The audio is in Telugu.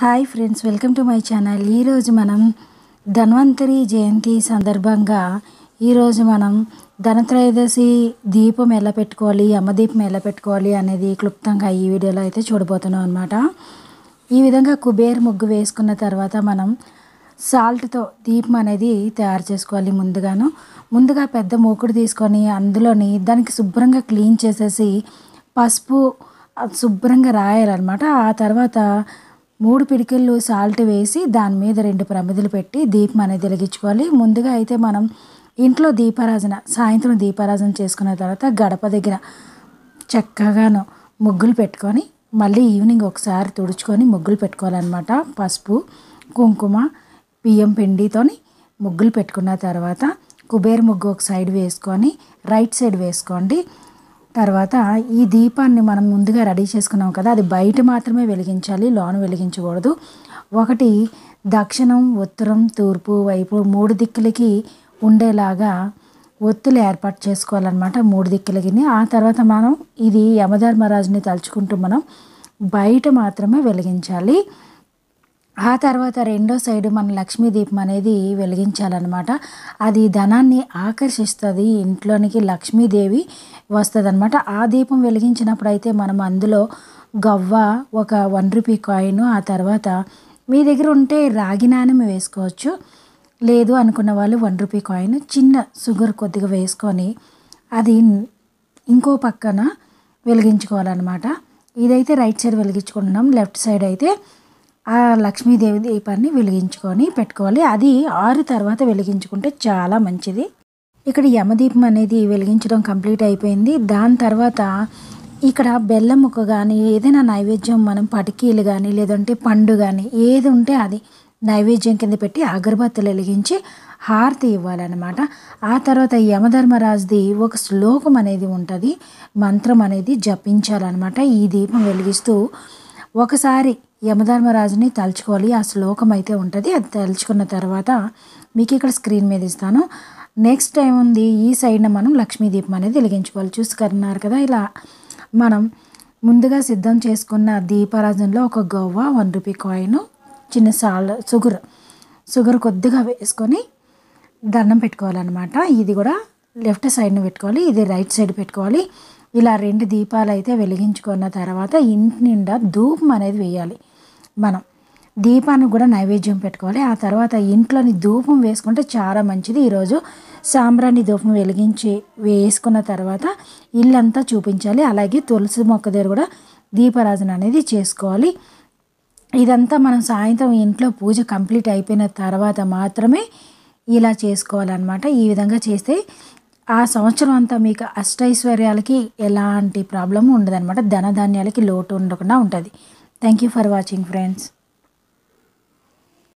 hi friends welcome to my channel ఈరోజు మనం ధన్వంతరి జయంతి సందర్భంగా ఈరోజు మనం ధనత్రయోదశి దీపం ఎలా పెట్టుకోవాలి అమ్మదీపం ఎలా పెట్టుకోవాలి అనేది క్లుప్తంగా ఈ వీడియోలో అయితే చూడబోతున్నాం అనమాట ఈ విధంగా కుబేర్ ముగ్గు వేసుకున్న తర్వాత మనం సాల్ట్తో దీపం అనేది తయారు చేసుకోవాలి ముందుగాను ముందుగా పెద్ద మూకుడు తీసుకొని అందులోని దానికి శుభ్రంగా క్లీన్ చేసేసి పసుపు శుభ్రంగా రాయాలన్నమాట ఆ తర్వాత మూడు పిడికిళ్ళు సాల్ట్ వేసి దాని మీద రెండు ప్రమిదలు పెట్టి దీపం అనేది వెలిగించుకోవాలి ముందుగా అయితే మనం ఇంట్లో దీపారాజన సాయంత్రం దీపారాజన చేసుకున్న తర్వాత గడప దగ్గర చక్కగాను ముగ్గులు పెట్టుకొని మళ్ళీ ఈవినింగ్ ఒకసారి తుడుచుకొని ముగ్గులు పెట్టుకోవాలన్నమాట పసుపు కుంకుమ బియ్యం పిండితోని ముగ్గులు పెట్టుకున్న తర్వాత కుబేర ముగ్గు ఒక సైడ్ వేసుకొని రైట్ సైడ్ వేసుకోండి తర్వాత ఈ దీపాన్ని మనం ముందుగా రెడీ చేసుకున్నాం కదా అది బయట మాత్రమే వెలిగించాలి లోన వెలిగించకూడదు ఒకటి దక్షిణం ఉత్తరం తూర్పు వైపు మూడు దిక్కులకి ఉండేలాగా ఒత్తులు ఏర్పాటు చేసుకోవాలన్నమాట మూడు దిక్కులకి ఆ తర్వాత మనం ఇది యమధర్మరాజుని తలుచుకుంటూ మనం బయట మాత్రమే వెలిగించాలి ఆ తర్వాత రెండో సైడ్ మన లక్ష్మీ దీపం అనేది వెలిగించాలన్నమాట అది ధనాన్ని ఆకర్షిస్తుంది ఇంట్లోనికి లక్ష్మీదేవి వస్తుంది అనమాట ఆ దీపం వెలిగించినప్పుడు అయితే మనం అందులో గవ్వ ఒక వన్ రూపీ కాయిన్ ఆ తర్వాత మీ దగ్గర ఉంటే రాగి నాణ్యం వేసుకోవచ్చు లేదు అనుకున్న వాళ్ళు వన్ రూపీ కాయిన్ చిన్న షుగర్ కొద్దిగా వేసుకొని అది ఇంకో పక్కన వెలిగించుకోవాలన్నమాట ఇదైతే రైట్ సైడ్ వెలిగించుకుంటున్నాం లెఫ్ట్ సైడ్ అయితే ఆ లక్ష్మీదేవి దీపాన్ని వెలిగించుకొని పెట్టుకోవాలి అది ఆరు తర్వాత వెలిగించుకుంటే చాలా మంచిది ఇక్కడ యమదీపం అనేది వెలిగించడం కంప్లీట్ అయిపోయింది దాని తర్వాత ఇక్కడ బెల్లం ముక్క కానీ ఏదైనా నైవేద్యం మనం పటికీలు కానీ లేదంటే పండు కానీ ఏది ఉంటే అది నైవేద్యం కింద పెట్టి అగరబత్తులు వెలిగించి హారతి ఇవ్వాలన్నమాట ఆ తర్వాత యమధర్మరాజుది ఒక శ్లోకం అనేది ఉంటుంది మంత్రం అనేది జపించాలన్నమాట ఈ దీపం వెలిగిస్తూ ఒకసారి యమధర్మరాజుని తలుచుకోవాలి ఆ శ్లోకం అయితే ఉంటుంది అది తలుచుకున్న తర్వాత మీకు ఇక్కడ స్క్రీన్ మీద ఇస్తాను నెక్స్ట్ ఏముంది ఈ సైడ్న మనం లక్ష్మీదీపం అనేది వెలిగించుకోవాలి చూసుకున్నారు కదా ఇలా మనం ముందుగా సిద్ధం చేసుకున్న దీపారాజనలో ఒక గవ్వ వన్ రూపీ కాయిన్ చిన్న సాల్ షుగర్ షుగర్ కొద్దిగా వేసుకొని దండం పెట్టుకోవాలన్నమాట ఇది కూడా లెఫ్ట్ సైడ్ను పెట్టుకోవాలి ఇది రైట్ సైడ్ పెట్టుకోవాలి ఇలా రెండు దీపాలు అయితే వెలిగించుకున్న తర్వాత ఇంటి నిండా ధూపం అనేది వేయాలి మనం దీపాన్ని కూడా నైవేద్యం పెట్టుకోవాలి ఆ తర్వాత ఇంట్లోని ధూపం వేసుకుంటే చాలా మంచిది ఈరోజు సాంబ్రాణి ధూపం వెలిగించి వేసుకున్న తర్వాత ఇల్లంతా చూపించాలి అలాగే తులసి మొక్క దగ్గర కూడా దీపరాజన అనేది చేసుకోవాలి ఇదంతా మనం సాయంత్రం ఇంట్లో పూజ కంప్లీట్ అయిపోయిన తర్వాత మాత్రమే ఇలా చేసుకోవాలన్నమాట ఈ విధంగా చేస్తే ఆ సంవత్సరం అంతా మీకు అష్టైశ్వర్యాలకి ఎలాంటి ప్రాబ్లము అనమాట ధనధాన్యాలకి లోటు ఉండకుండా ఉంటుంది thank you for watching friends